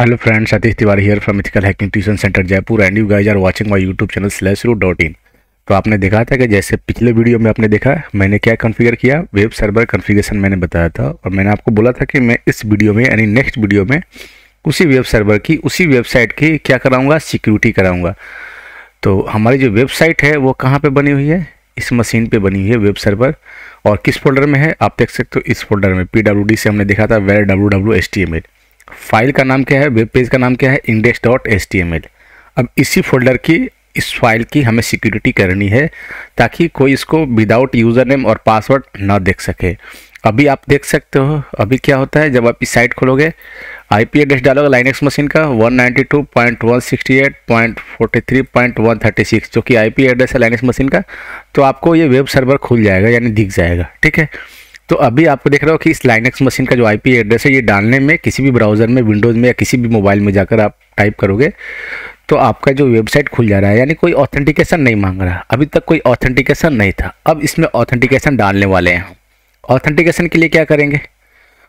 hello Hello friends, Satish Tiwari here from Ethical Hacking Tuition Center Jaipur and you guys are watching my YouTube dot in तो आपने देखा था कि जैसे पिछले वीडियो में आपने देखा मैंने क्या कॉन्फ़िगर किया वेब सर्वर कॉन्फ़िगरेशन मैंने बताया था और मैंने आपको बोला था कि मैं इस वीडियो में यानी नेक्स्ट वीडियो में उसी वेब सर्वर की उसी वेबसाइट की क्या कराऊँगा सिक्योरिटी कराऊँगा तो हमारी जो वेबसाइट है वो कहाँ पर बनी हुई है इस मशीन पर बनी हुई है वेब सर्वर और किस फोल्डर में है आप देख सकते हो इस फोल्डर में पी से हमने देखा था var W W S T M L file का नाम क्या है वेब पेज का नाम क्या है index dot S T M L अब इसी फोल्डर की इस फाइल की हमें सिक्योरिटी करनी है ताकि कोई इसको विदाउट यूज़र नेम और पासवर्ड ना देख सके अभी आप देख सकते हो अभी क्या होता है जब आप इस साइट खोलोगे आई पी एड्रेस डालोगे लाइनेक्स मशीन का 192.168.43.136 जो कि आई पी एड्रेस है लाइनेक्स मशीन का तो आपको ये वेब सर्वर खुल जाएगा यानी दिख जाएगा ठीक है तो अभी आपको देख रहे हो कि इस लाइनक्स मशीन का जो आईपी एड्रेस है ये डालने में किसी भी ब्राउज़र में विंडोज़ में या किसी भी मोबाइल में जाकर आप टाइप करोगे तो आपका जो वेबसाइट खुल जा रहा है यानी कोई ऑथेंटिकेशन नहीं मांग रहा अभी तक कोई ऑथेंटिकेशन नहीं था अब इसमें ऑथेंटिकेशन डालने वाले हैं ऑथेंटिकेशन के लिए क्या करेंगे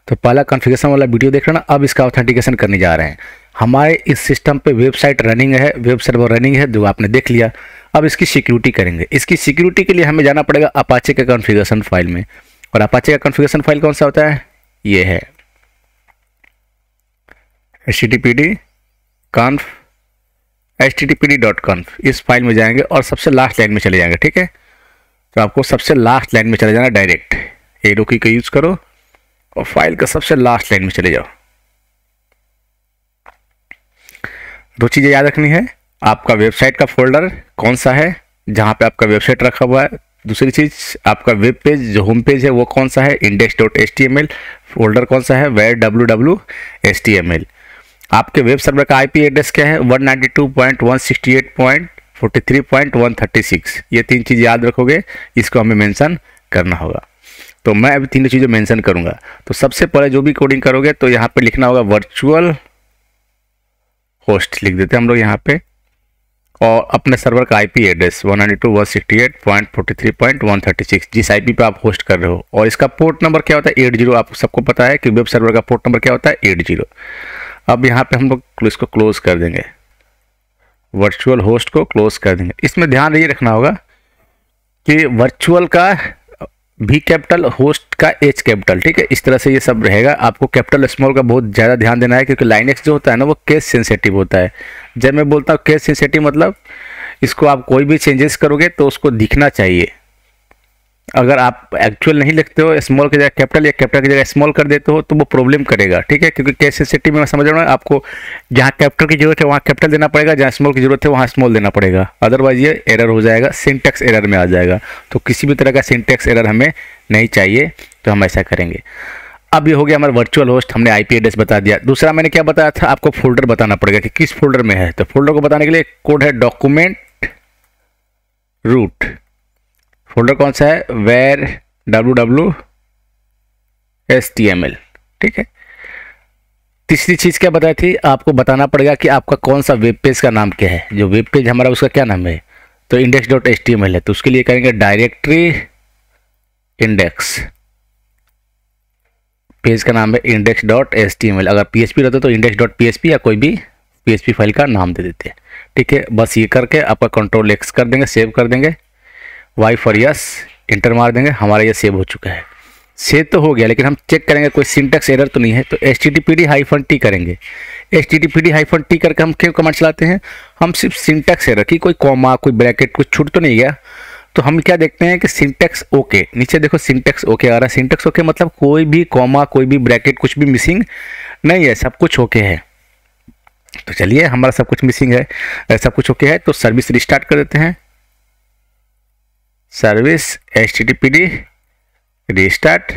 तो पहला कॉन्फ़िगरेशन वाला वीडियो देख रहे ना अब इसका ऑथेंटिकेशन करने जा रहे हैं हमारे इस सिस्टम पे वेबसाइट रनिंग है वेब सर्वर रनिंग है जो आपने देख लिया अब इसकी सिक्योरिटी करेंगे इसकी सिक्योरिटी के लिए हमें जाना पड़ेगा अपाचे के कॉन्फ़िगरेशन फाइल में और अपाचे का कॉन्फ़िगरेशन फाइल कौन सा होता है ये है H T T P D H T T P D dot conf इस फाइल में जाएंगे और सबसे लास्ट लाइन में चले जाएंगे ठीक है तो आपको सबसे लास्ट लाइन में चले जाना डायरेक्ट ए रोकी का यूज़ करो और फाइल का सबसे लास्ट लाइन में चले जाओ दो चीज़ें याद रखनी है आपका वेबसाइट का फोल्डर कौन सा है जहाँ पे आपका वेबसाइट रखा हुआ है दूसरी चीज़ आपका वेब पेज जो होम पेज है वो कौन सा है index dot S T M L folder कौन सा है var W W S T M L आपके वेब सर्वर का आई पी एड्रेस क्या है one ninety two point one sixty eight point forty three point one thirty six ये तीन चीज़ याद रखोगे इसको हमें मैंसन करना होगा तो मैं अभी तीनों चीज़ें मैंसन करूँगा तो सबसे पहले जो भी कोडिंग करोगे तो यहाँ पर लिखना होगा वर्चुअल होस्ट लिख देते हैं हम लोग यहाँ पे और अपने सर्वर का आईपी एड्रेस 192.168.43.136 जिस आईपी पे आप होस्ट कर रहे हो और इसका पोर्ट नंबर क्या होता है एट जीरो आप सबको पता है कि वेब सर्वर का पोर्ट नंबर क्या होता है एट जीरो अब यहाँ पे हम लोग इसको क्लोज कर देंगे वर्चुअल होस्ट को क्लोज कर देंगे इसमें ध्यान ये रखना होगा कि वर्चुअल का बी कैपिटल होस्ट का एच कैपिटल ठीक है इस तरह से ये सब रहेगा आपको कैपिटल स्मॉल का बहुत ज़्यादा ध्यान देना है क्योंकि लाइन एक्स जो होता है ना वो केस सेंसेटिव होता है जब मैं बोलता हूँ केस सेंसेटिव मतलब इसको आप कोई भी चेंजेस करोगे तो उसको दिखना चाहिए अगर आप एक्चुअल नहीं लिखते हो स्मॉल की जगह कैपिटल या कैपिटल की जगह स्मॉल कर देते हो तो वो प्रॉब्लम करेगा ठीक है क्योंकि कैसे सिटी में समझ रहा हूँ आपको जहाँ कैपिटल की जरूरत है वहाँ कैपिटल देना पड़ेगा जहाँ स्मॉल की जरूरत है वहाँ स्मॉल देना पड़ेगा अदरवाइज ये एरर हो जाएगा सिंटेक्स एरर में आ जाएगा तो किसी भी तरह का सिंटेक्स एरर हमें नहीं चाहिए तो हम ऐसा करेंगे अब ये हो गया हमारा वर्चुअल होस्ट हमने आईपी एड्रेस बता दिया दूसरा मैंने क्या बताया था आपको फोल्डर बताना पड़ेगा कि किस फोल्डर में है तो फोल्डर को बताने के लिए कोड है डॉक्यूमेंट रूट फोल्डर कौन सा है var W W S T M L ठीक है तीसरी चीज़ क्या बताई थी आपको बताना पड़ेगा कि आपका कौन सा वेब पेज का नाम क्या है जो वेब पेज हमारा उसका क्या नाम है तो index dot S T M L है तो उसके लिए करेंगे डायरेक्टरी इंडेक्स पेज का नाम है index dot S T M L अगर पी एच पी रहता तो index dot P H P या कोई भी पी एच पी फाइल का नाम दे देते हैं ठीक है बस ये करके आपका कंट्रोल एक्स कर देंगे सेव कर देंगे वाई फॉर यस इंटर मार देंगे हमारा ये सेव हो चुका है सेव तो हो गया लेकिन हम चेक करेंगे कोई सिंटेक्स एरर तो नहीं है तो H T T P D hyphen T करेंगे H T T P D hyphen T करके हम क्यों कमांड चलाते हैं हम सिर्फ सिंटेक्स एरर की कोई कॉमा कोई ब्रैकेट कुछ छूट तो नहीं गया तो हम क्या देखते हैं कि सिंटेक्स ओके नीचे देखो सिंटेक्स ओके आ रहा है सिंटेक्स ओके मतलब कोई भी कॉमा कोई भी ब्रैकेट कुछ भी मिसिंग नहीं है सब कुछ ओके है तो चलिए हमारा सब कुछ मिसिंग है सब कुछ ओके है तो सर्विस रिस्टार्ट कर देते हैं service H T T D restart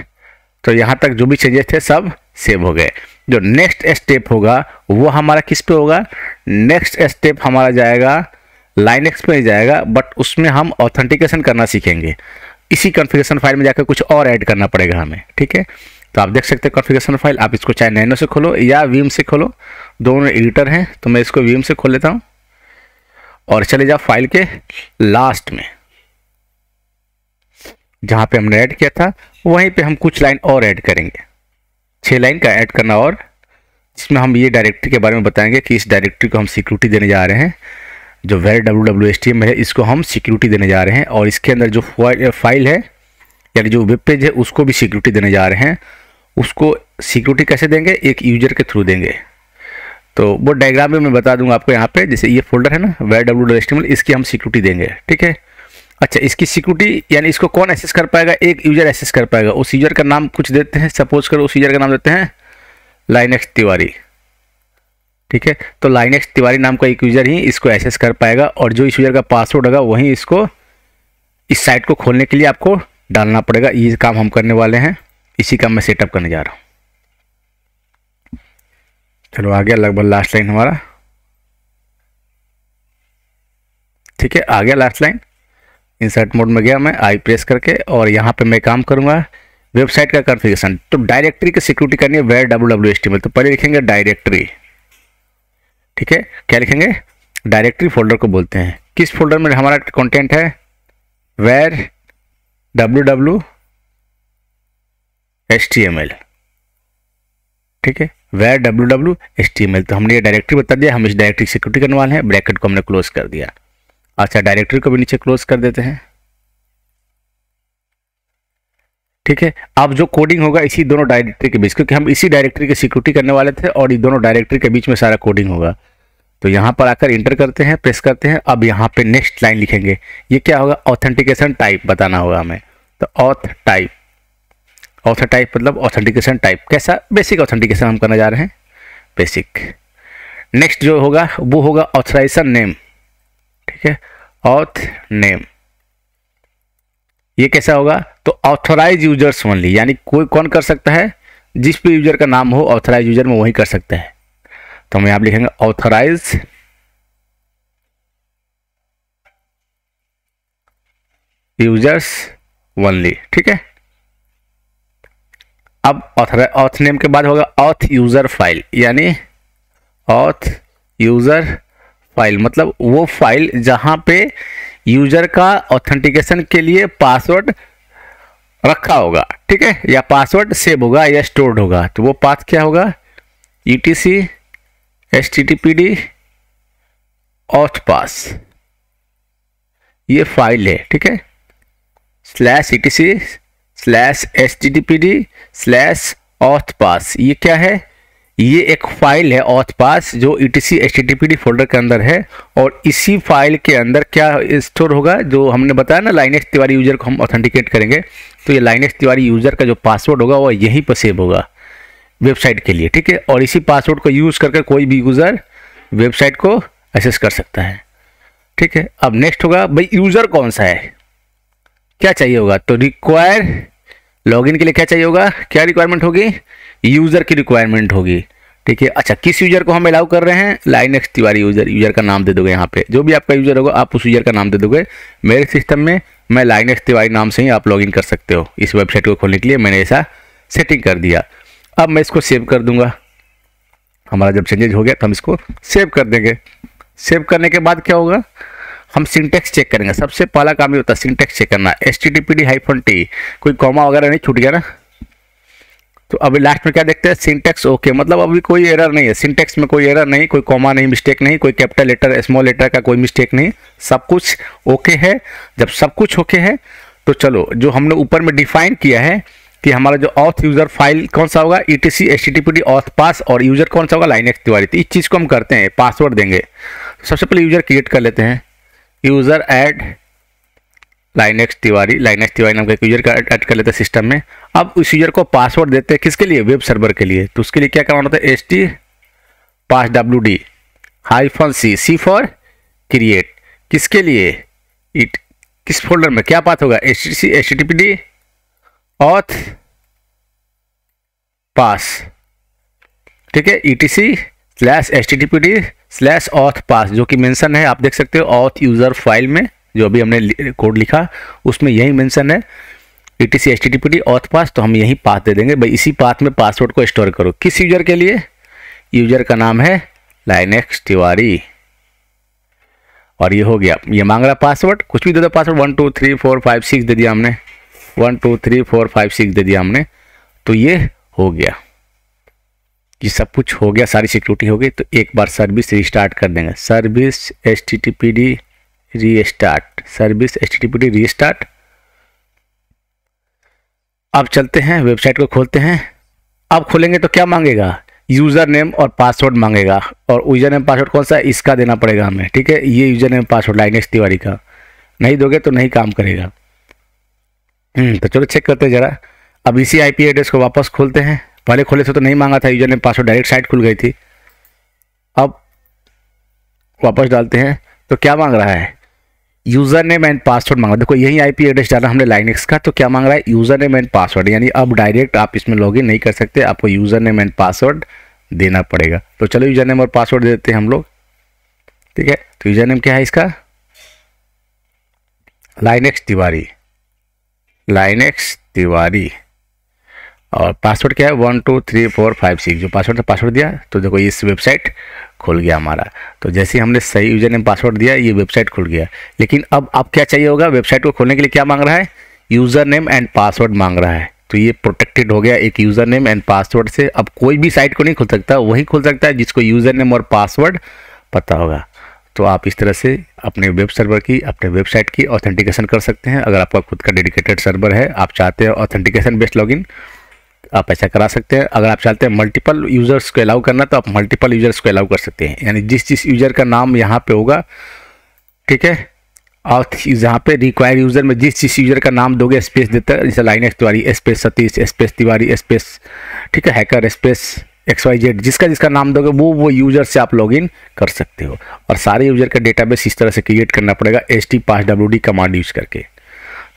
तो यहाँ तक जो भी चेंजेस थे सब सेव हो गए जो नेक्स्ट स्टेप होगा वो हमारा किस पे होगा नेक्स्ट स्टेप हमारा जाएगा लाइन एक्स पे जाएगा बट उसमें हम ऑथेंटिकेशन करना सीखेंगे इसी कॉन्फ़िगरेशन फाइल में जाकर कुछ और ऐड करना पड़ेगा हमें ठीक है तो आप देख सकते हैं कॉन्फ़िगरेशन फाइल आप इसको चाहे नैनो से खोलो या वीम से खोलो दोनों एडिटर हैं तो मैं इसको वीम से खोल लेता हूँ और चले जाओ फाइल के लास्ट में जहाँ पे हमने ऐड किया था वहीं पे हम कुछ लाइन और ऐड करेंगे छः लाइन का ऐड करना और जिसमें हम ये डायरेक्टरी के बारे में बताएंगे कि इस डायरेक्टरी को हम सिक्योरिटी देने जा रहे हैं जो var W W S T M है इसको हम सिक्योरिटी देने जा रहे हैं और इसके अंदर जो फाइल है यानी जो वेब पेज है उसको भी सिक्योरिटी देने जा रहे हैं उसको सिक्योरिटी कैसे देंगे एक यूजर के थ्रू देंगे तो वो डायग्राम में मैं बता दूंगा आपको यहाँ पे जैसे ये फोल्डर है ना var W W S T M इसकी हम सिक्योरिटी देंगे ठीक है अच्छा इसकी सिक्योरिटी यानी इसको कौन एसेस कर पाएगा एक यूजर एसेस कर पाएगा उस यूजर का नाम कुछ देते हैं सपोज करो उस यूजर का नाम देते हैं लाइनेक्स तिवारी ठीक है तो लाइनेक्स तिवारी नाम का एक यूजर ही इसको एसेस कर पाएगा और जो इस यूजर का पासवर्ड होगा वहीं इसको इस साइट को खोलने के लिए आपको डालना पड़ेगा ये काम हम करने वाले हैं इसी काम मैं सेटअप करने जा रहा हूँ चलो आ गया लगभग लास्ट लाइन हमारा ठीक है आ गया लास्ट लाइन इंसर्ट मोड में गया मैं आई प्रेस करके और यहाँ पे मैं काम करूँगा वेबसाइट का कन्फिगेशन तो डायरेक्टरी की सिक्योरिटी करनी है var W W S T में तो पहले लिखेंगे डायरेक्टरी ठीक है क्या लिखेंगे डायरेक्टरी फोल्डर को बोलते हैं किस फोल्डर में हमारा कॉन्टेंट है var W W S T M L ठीक है var W W S T M L तो हमने ये डायरेक्टरी बता दिया हम इस डायरेक्टरी सिक्योरिटी करने वाले हैं ब्रैकेट को हमने क्लोज कर दिया अच्छा डायरेक्टरी को भी नीचे क्लोज कर देते हैं ठीक है अब जो कोडिंग होगा इसी दोनों डायरेक्टरी के बीच क्योंकि हम इसी डायरेक्टरी की सिक्योरिटी करने वाले थे और दोनों डायरेक्टरी के बीच में सारा कोडिंग होगा तो यहाँ पर आकर इंटर करते हैं प्रेस करते हैं अब यहाँ पे नेक्स्ट लाइन लिखेंगे ये क्या होगा ऑथेंटिकेशन टाइप बताना होगा हमें तो ऑथ टाइप ऑथर टाइप मतलब ऑथेंटिकेशन टाइप कैसा बेसिक ऑथेंटिकेशन हम करने जा रहे हैं बेसिक नेक्स्ट जो होगा वो होगा ऑथराइजेशन नेम ठीक है ऑथ नेम ये कैसा होगा तो ऑथोराइज यूजर्स ओनली यानी कोई कौन कर सकता है जिस भी यूजर का नाम हो ऑथोराइज यूजर में वही कर सकता है तो हम यहां लिखेंगे ऑथोराइज यूजर्स ओनली ठीक है अब ऑथराइज ऑथ नेम के बाद होगा ऑथ यूजर फाइल यानी ऑथ यूजर फाइल मतलब वो फाइल जहां पे यूजर का ऑथेंटिकेशन के लिए पासवर्ड रखा होगा ठीक है या पासवर्ड सेव होगा या स्टोर्ड होगा तो वो पाथ क्या होगा E T C S T T P D auth pass ये फाइल है ठीक है slash E T C slash S T T P D slash auth pass ये क्या है ये एक फाइल है ऑथ पास जो ई टी फोल्डर के अंदर है और इसी फाइल के अंदर क्या स्टोर होगा जो हमने बताया ना लाइनेक्स तिवारी यूज़र को हम ऑथेंटिकेट करेंगे तो ये लाइनेक्स तिवारी यूज़र का जो पासवर्ड होगा वो यहीं पर सेव होगा वेबसाइट के लिए ठीक है और इसी पासवर्ड को यूज़ करके कोई भी यूज़र वेबसाइट को एक्सेस कर सकता है ठीक है अब नेक्स्ट होगा भाई यूज़र कौन सा है क्या चाहिए होगा तो रिक्वायर लॉगिन के लिए क्या चाहिए होगा क्या रिक्वायरमेंट होगी यूज़र की रिक्वायरमेंट होगी ठीक है अच्छा किस यूज़र को हम अलाउ कर रहे हैं line X Tiwari user user का नाम दे दोगे यहाँ पे जो भी आपका यूज़र होगा आप उस यूज़र का नाम दे दोगे मेरे सिस्टम में मैं लाइन एक्स तिवारी नाम से ही आप लॉगिन कर सकते हो इस वेबसाइट को खोलने के लिए मैंने ऐसा सेटिंग कर दिया अब मैं इसको सेव कर दूंगा हमारा जब चेंजेज हो गया तो हम इसको सेव कर देंगे सेव करने के बाद क्या होगा हम सिंटेक्स चेक करेंगे सबसे पहला काम ये होता है सिंटेक्स चेक करना S T T P D hyphen T कोई कॉमा वगैरह नहीं छूट गया ना तो अभी लास्ट में क्या देखते हैं सिंटेक्स ओके मतलब अभी कोई एरर नहीं है सिंटेक्स में कोई एरर नहीं कोई कॉमा नहीं मिस्टेक नहीं कोई कैपिटल लेटर स्मॉल लेटर का कोई मिस्टेक नहीं सब कुछ ओके है जब सब कुछ ओके है तो चलो जो हमने ऊपर में डिफाइन किया है कि हमारा जो ऑथ यूजर फाइल कौन सा होगा E T C S T T P D auth pass और यूजर कौन सा होगा लाइन एक्स तिवारी तो इस चीज़ को हम करते हैं पासवर्ड देंगे सबसे पहले यूजर क्रिएट कर लेते हैं user add Linux Tiwari Linux Tiwari नाम का यूजर का ऐड कर लेते हैं सिस्टम में अब उस यूजर को पासवर्ड देते हैं किसके लिए वेब सर्वर के लिए तो उसके लिए क्या करवाना होता है S T pass W D hyphen C C for create किसके लिए इट किस फोल्डर में क्या बात होगा S T C S T P D auth pass ठीक है E T C slash S T T P D slash auth pass जो कि मेंशन है आप देख सकते हो ऑथ यूज़र फाइल में जो अभी हमने कोड लिखा उसमें यही मेंशन है E T C S T T pass तो हम यही पाथ दे देंगे भाई इसी पाथ में पासवर्ड को स्टोर करो किस यूजर के लिए यूजर का नाम है लाइनेक्स तिवारी और ये हो गया ये मांग रहा पासवर्ड कुछ भी दे दो password one two three four five six दे दिया हमने one two three four five six दे दिया हमने तो ये हो गया ये सब कुछ हो गया सारी सिक्योरिटी हो गई तो एक बार सर्विस रिस्टार्ट कर देंगे service H T T P D restart service H T restart अब चलते हैं वेबसाइट को खोलते हैं अब खोलेंगे तो क्या मांगेगा यूज़र नेम और पासवर्ड मांगेगा और यूज़र नेम पासवर्ड कौन सा है इसका देना पड़ेगा हमें ठीक है ये user name password Linesh Tiwari का नहीं दोगे तो नहीं काम करेगा हम्म, तो चलो चेक करते हैं ज़रा अब इसी आईपी एड्रेस को वापस खोलते हैं पहले खोले से तो नहीं मांगा था user name password direct site खुल गई थी अब वापस डालते हैं तो क्या मांग रहा है यूज़र नेम एंड पासवर्ड मांगा देखो यही आईपी एड्रेस डाला हमने लाइन का तो क्या मांग रहा है यूज़र नेम एंड पासवर्ड यानी अब डायरेक्ट आप इसमें लॉगिन नहीं कर सकते आपको यूज़र नेम एंड पासवर्ड देना पड़ेगा तो चलो यूज़र नेम और पासवर्ड देते हैं हम लोग ठीक है तो यूज़र नेम क्या है इसका लाइनेक्स तिवारी लाइनेक्स तिवारी और पासवर्ड क्या है one two three four five six जो पासवर्ड था पासवर्ड दिया तो देखो इस वेबसाइट खुल गया हमारा तो जैसे हमने सही यूजर नेम पासवर्ड दिया ये वेबसाइट खुल गया लेकिन अब आप क्या चाहिए होगा वेबसाइट को खोलने के लिए क्या मांग रहा है यूज़र नेम एंड पासवर्ड मांग रहा है तो ये प्रोटेक्टेड हो गया एक यूज़र नेम एंड पासवर्ड से अब कोई भी साइट को नहीं खुल सकता वही खुल सकता है जिसको यूज़र नेम और पासवर्ड पता होगा तो आप इस तरह से अपने वेब सर्वर की अपने वेबसाइट की ऑथेंटिकेशन कर सकते हैं अगर आपका खुद का डेडिकेटेड सर्वर है आप चाहते हैं ऑथेंटिकेशन बेस्ड लॉगिन आप ऐसा करा सकते हैं अगर आप चाहते हैं मल्टीपल यूज़र्स को अलाउ करना तो आप मल्टीपल यूज़र्स को अलाउ कर सकते हैं यानी जिस जिस यूज़र का नाम यहाँ पे होगा ठीक है और यहाँ पे रिक्वायर यूज़र में जिस जिस यूज़र का नाम दोगे स्पेस देता है जैसे line Tiwari space Satish space Tiwari space ठीक है hacker space X Y Z जिसका जिसका नाम दोगे वो वो यूज़र से आप लॉगिन कर सकते हो और सारे यूज़र का डेटाबेस इस तरह से क्रिएट करना पड़ेगा S T pass W D command use करके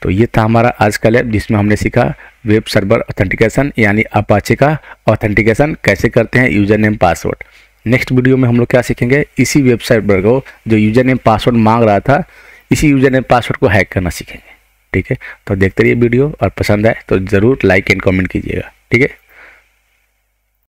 तो ये था हमारा आज का लैब जिसमें हमने सीखा वेब सर्वर ऑथेंटिकेशन यानी अपाचे का ऑथेंटिकेशन कैसे करते हैं user name password next video में हम लोग क्या सीखेंगे इसी वेबसाइट पर को जो यूज़र नेम पासवर्ड मांग रहा था इसी यूज़र नेम पासवर्ड को हैक करना सीखेंगे ठीक है तो देखते रहिए वीडियो और पसंद आए तो ज़रूर लाइक एंड कॉमेंट कीजिएगा ठीक है